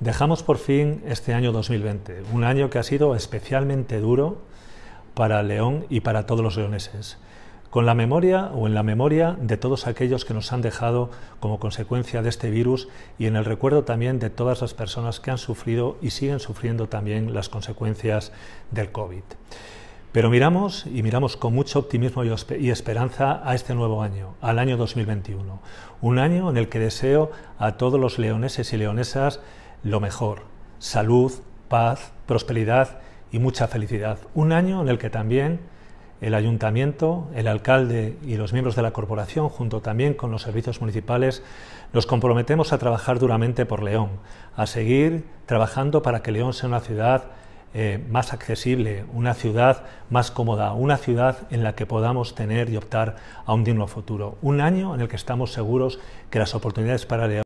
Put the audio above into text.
Dejamos por fin este año 2020, un año que ha sido especialmente duro para León y para todos los leoneses, con la memoria o en la memoria de todos aquellos que nos han dejado como consecuencia de este virus y en el recuerdo también de todas las personas que han sufrido y siguen sufriendo también las consecuencias del COVID. Pero miramos y miramos con mucho optimismo y esperanza a este nuevo año, al año 2021, un año en el que deseo a todos los leoneses y leonesas lo mejor. Salud, paz, prosperidad y mucha felicidad. Un año en el que también el ayuntamiento, el alcalde y los miembros de la corporación, junto también con los servicios municipales, nos comprometemos a trabajar duramente por León, a seguir trabajando para que León sea una ciudad eh, más accesible, una ciudad más cómoda, una ciudad en la que podamos tener y optar a un digno futuro. Un año en el que estamos seguros que las oportunidades para León